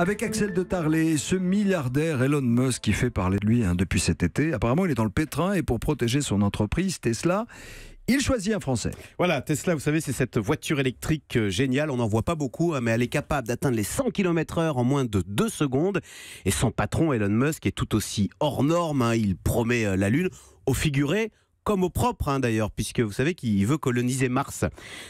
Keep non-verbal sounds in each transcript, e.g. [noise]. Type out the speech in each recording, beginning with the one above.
Avec Axel de Tarlé, ce milliardaire Elon Musk qui fait parler de lui hein, depuis cet été. Apparemment, il est dans le pétrin et pour protéger son entreprise Tesla, il choisit un Français. Voilà, Tesla, vous savez, c'est cette voiture électrique euh, géniale. On n'en voit pas beaucoup, hein, mais elle est capable d'atteindre les 100 km/h en moins de 2 secondes. Et son patron, Elon Musk, est tout aussi hors norme. Hein. Il promet euh, la Lune au figuré comme au propre hein, d'ailleurs, puisque vous savez qu'il veut coloniser Mars.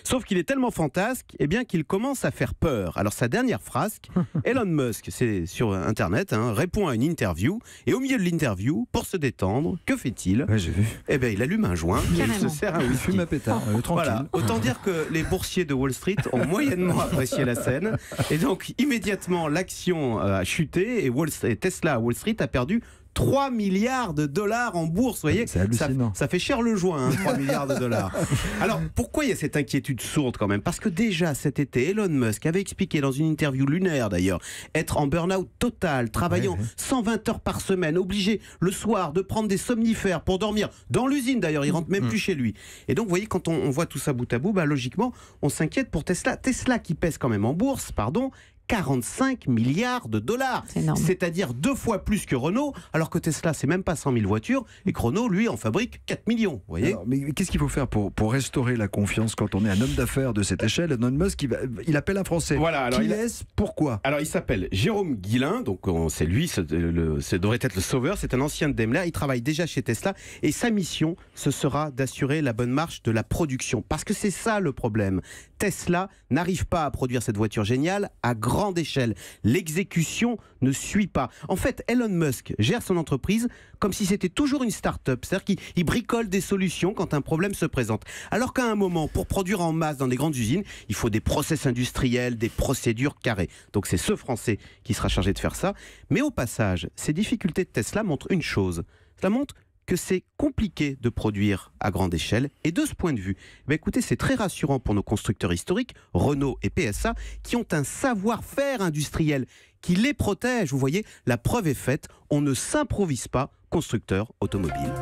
Sauf qu'il est tellement fantasque, et eh bien qu'il commence à faire peur. Alors sa dernière frasque, [laughs] Elon Musk, c'est sur Internet, hein, répond à une interview, et au milieu de l'interview, pour se détendre, que fait-il J'ai vu. Eh bien il allume un joint, et il se sert un whisky. Il pétard, euh, Voilà. Autant dire que les boursiers de Wall Street ont moyennement [laughs] apprécié la scène, et donc immédiatement l'action euh, a chuté, et, Tesla à Wall Street a perdu 3 milliards de dollars en bourse. Vous voyez, ça, fait cher le joint, 3 hein, milliards de dollars. [laughs] Alors, pourquoi il y a cette inquiétude sourde quand même Parce que déjà cet été, Elon Musk avait expliqué dans une interview lunaire d'ailleurs, être en burn-out total, travaillant 120 heures par semaine, obligé le soir de prendre des somnifères pour dormir, dans l'usine d'ailleurs, il rentre même mm. plus mm. chez lui. Et donc, vous voyez, quand on, voit tout ça bout à bout, bah, logiquement, on s'inquiète pour Tesla. Tesla qui pèse quand même en bourse, pardon, 45 milliards de dollars. C'est-à-dire deux fois plus que Renault, alors que Tesla, c'est même pas 100 000 voitures, et que Renault, lui, en fabrique 4 millions. Vous voyez mais, qu'est-ce qu'il faut faire pour, pour restaurer la confiance quand on est un homme d'affaires de cette échelle Elon Musk, il, il, appelle un Français. Voilà, alors. il laisse, pourquoi Alors, il s'appelle Jérôme guilin donc c'est lui, ça devrait être le sauveur, c'est un ancien de Daimler, il travaille déjà chez Tesla, et sa mission, ce sera d'assurer la bonne marche de la production. Parce que c'est ça le problème. Tesla n'arrive pas à produire cette voiture géniale à grande grande échelle. L'exécution ne suit pas. En fait, Elon Musk gère son entreprise comme si c'était toujours une start-up, c'est-à-dire qu'il bricole des solutions quand un problème se présente. Alors qu'à un moment, pour produire en masse dans des grandes usines, il faut des process industriels, des procédures carrées. Donc c'est ce Français qui sera chargé de faire ça. Mais au passage, ces difficultés de Tesla montrent une chose. Cela montre que c'est compliqué de produire à grande échelle. Et de ce point de vue, bah, écoutez, c'est très rassurant pour nos constructeurs historiques, Renault et PSA, qui ont un savoir-faire industriel qui les protège. Vous voyez, la preuve est faite, on ne s'improvise pas constructeur automobile.